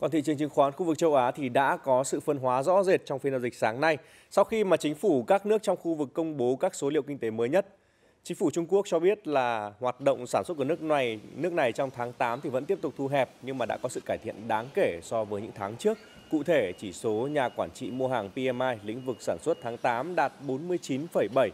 Còn thị trường chứng khoán khu vực châu Á thì đã có sự phân hóa rõ rệt trong phiên giao dịch sáng nay sau khi mà chính phủ các nước trong khu vực công bố các số liệu kinh tế mới nhất. Chính phủ Trung Quốc cho biết là hoạt động sản xuất của nước này nước này trong tháng 8 thì vẫn tiếp tục thu hẹp nhưng mà đã có sự cải thiện đáng kể so với những tháng trước. Cụ thể, chỉ số nhà quản trị mua hàng PMI lĩnh vực sản xuất tháng 8 đạt 49,7